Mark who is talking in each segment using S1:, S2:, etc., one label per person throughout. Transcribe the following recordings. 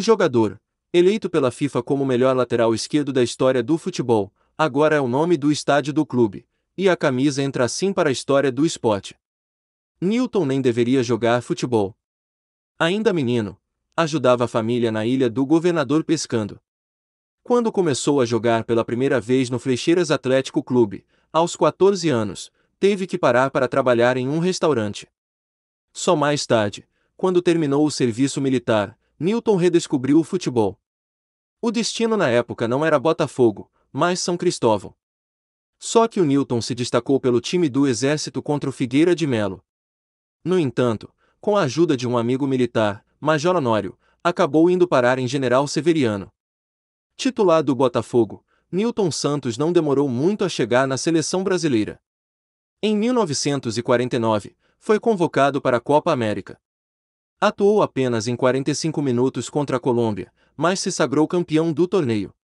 S1: O jogador, eleito pela FIFA como o melhor lateral esquerdo da história do futebol, agora é o nome do estádio do clube, e a camisa entra assim para a história do esporte. Newton nem deveria jogar futebol. Ainda menino, ajudava a família na ilha do governador pescando. Quando começou a jogar pela primeira vez no Flecheiras Atlético Clube, aos 14 anos, teve que parar para trabalhar em um restaurante. Só mais tarde, quando terminou o serviço militar, Newton redescobriu o futebol. O destino na época não era Botafogo, mas São Cristóvão. Só que o Newton se destacou pelo time do Exército contra o Figueira de Melo. No entanto, com a ajuda de um amigo militar, Major Honório, acabou indo parar em General Severiano. Titular do Botafogo, Newton Santos não demorou muito a chegar na seleção brasileira. Em 1949, foi convocado para a Copa América. Atuou apenas em 45 minutos contra a Colômbia, mas se sagrou campeão do torneio.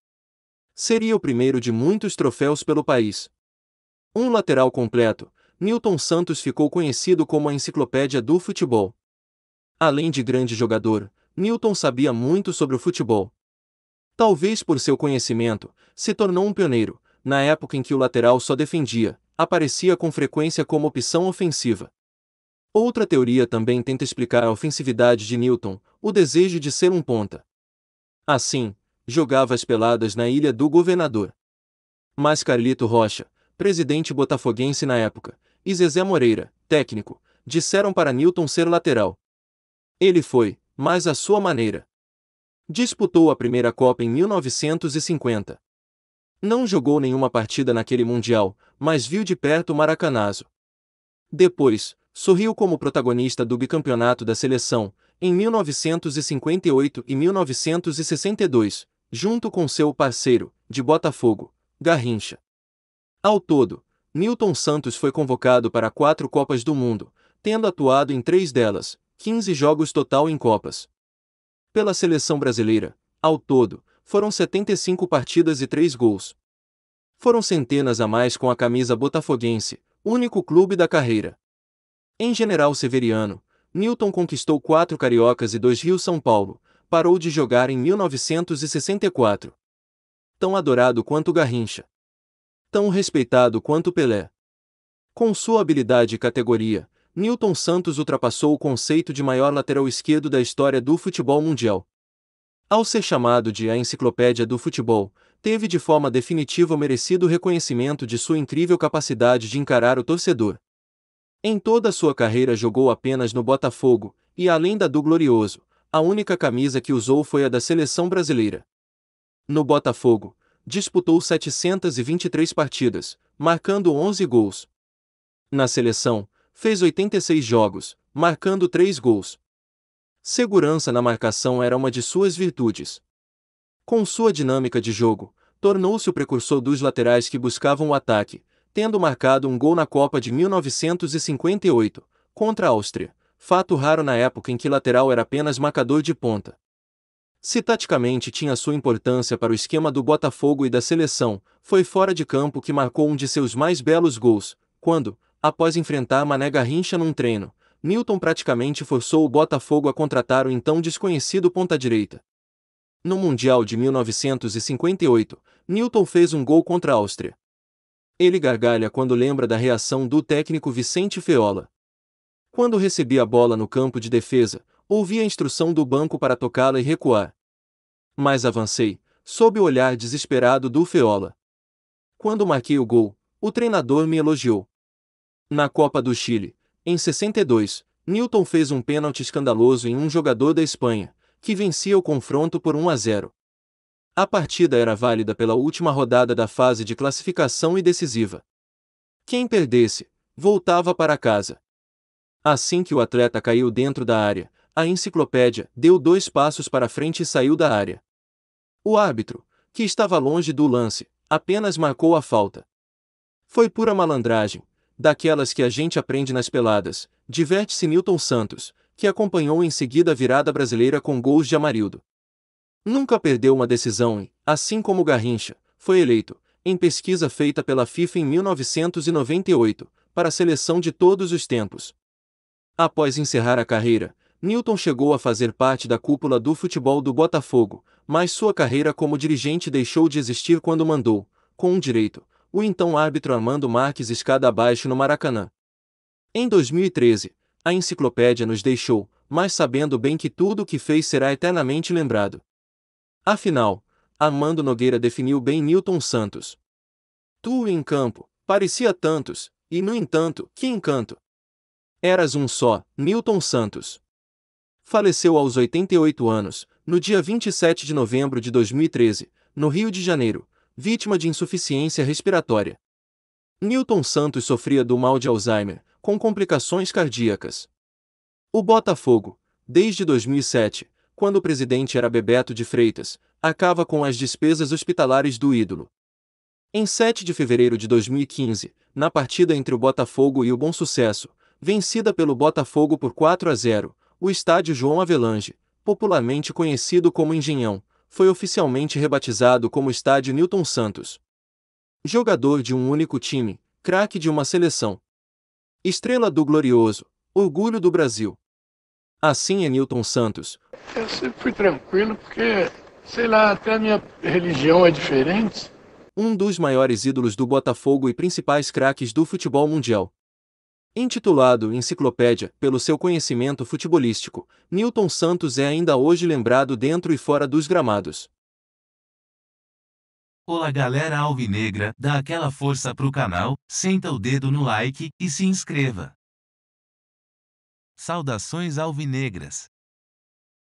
S1: Seria o primeiro de muitos troféus pelo país. Um lateral completo, Newton Santos ficou conhecido como a enciclopédia do futebol. Além de grande jogador, Newton sabia muito sobre o futebol. Talvez por seu conhecimento, se tornou um pioneiro, na época em que o lateral só defendia, aparecia com frequência como opção ofensiva. Outra teoria também tenta explicar a ofensividade de Newton, o desejo de ser um ponta. Assim, jogava as peladas na ilha do governador. Mas Carlito Rocha, presidente botafoguense na época, e Zezé Moreira, técnico, disseram para Newton ser lateral. Ele foi, mas à sua maneira. Disputou a primeira Copa em 1950. Não jogou nenhuma partida naquele Mundial, mas viu de perto o Maracanazo. Depois, sorriu como protagonista do bicampeonato da seleção, em 1958 e 1962, junto com seu parceiro, de Botafogo, Garrincha. Ao todo, Milton Santos foi convocado para quatro Copas do Mundo, tendo atuado em três delas, 15 jogos total em Copas. Pela seleção brasileira, ao todo, foram 75 partidas e 3 gols. Foram centenas a mais com a camisa botafoguense, único clube da carreira. Em General Severiano, Newton conquistou quatro Cariocas e dois Rio São Paulo, parou de jogar em 1964. Tão adorado quanto Garrincha. Tão respeitado quanto Pelé. Com sua habilidade e categoria, Newton Santos ultrapassou o conceito de maior lateral esquerdo da história do futebol mundial. Ao ser chamado de a enciclopédia do futebol, teve de forma definitiva o merecido reconhecimento de sua incrível capacidade de encarar o torcedor. Em toda sua carreira jogou apenas no Botafogo, e além da do Glorioso, a única camisa que usou foi a da seleção brasileira. No Botafogo, disputou 723 partidas, marcando 11 gols. Na seleção, fez 86 jogos, marcando 3 gols. Segurança na marcação era uma de suas virtudes. Com sua dinâmica de jogo, tornou-se o precursor dos laterais que buscavam o ataque, tendo marcado um gol na Copa de 1958, contra a Áustria, fato raro na época em que lateral era apenas marcador de ponta. Se taticamente tinha sua importância para o esquema do Botafogo e da seleção, foi fora de campo que marcou um de seus mais belos gols, quando, após enfrentar Mané Garrincha num treino, Newton praticamente forçou o Botafogo a contratar o então desconhecido ponta-direita. No Mundial de 1958, Newton fez um gol contra a Áustria, ele gargalha quando lembra da reação do técnico Vicente Feola. Quando recebi a bola no campo de defesa, ouvi a instrução do banco para tocá-la e recuar. Mas avancei, sob o olhar desesperado do Feola. Quando marquei o gol, o treinador me elogiou. Na Copa do Chile, em 62, Newton fez um pênalti escandaloso em um jogador da Espanha, que vencia o confronto por 1 a 0. A partida era válida pela última rodada da fase de classificação e decisiva. Quem perdesse, voltava para casa. Assim que o atleta caiu dentro da área, a enciclopédia deu dois passos para frente e saiu da área. O árbitro, que estava longe do lance, apenas marcou a falta. Foi pura malandragem, daquelas que a gente aprende nas peladas, diverte-se Milton Santos, que acompanhou em seguida a virada brasileira com gols de Amarildo. Nunca perdeu uma decisão e, assim como Garrincha, foi eleito, em pesquisa feita pela FIFA em 1998, para a seleção de todos os tempos. Após encerrar a carreira, Newton chegou a fazer parte da cúpula do futebol do Botafogo, mas sua carreira como dirigente deixou de existir quando mandou, com um direito, o então árbitro Armando Marques escada abaixo no Maracanã. Em 2013, a enciclopédia nos deixou, mas sabendo bem que tudo o que fez será eternamente lembrado. Afinal, Armando Nogueira definiu bem Newton Santos. Tu em campo, parecia tantos, e no entanto, que encanto! Eras um só, Newton Santos. Faleceu aos 88 anos, no dia 27 de novembro de 2013, no Rio de Janeiro, vítima de insuficiência respiratória. Newton Santos sofria do mal de Alzheimer, com complicações cardíacas. O Botafogo, desde 2007, quando o presidente era Bebeto de Freitas, acaba com as despesas hospitalares do ídolo. Em 7 de fevereiro de 2015, na partida entre o Botafogo e o Bom Sucesso, vencida pelo Botafogo por 4 a 0, o estádio João Avelange, popularmente conhecido como Engenhão, foi oficialmente rebatizado como Estádio Newton Santos. Jogador de um único time, craque de uma seleção. Estrela do Glorioso, orgulho do Brasil. Assim é Newton Santos. Eu sempre fui tranquilo porque, sei lá, até a minha religião é diferente. Um dos maiores ídolos do Botafogo e principais craques do futebol mundial. Intitulado Enciclopédia pelo seu conhecimento futebolístico, Newton Santos é ainda hoje lembrado dentro e fora dos gramados. Olá galera alvinegra, dá aquela força pro canal, senta o dedo no like e se inscreva. Saudações alvinegras!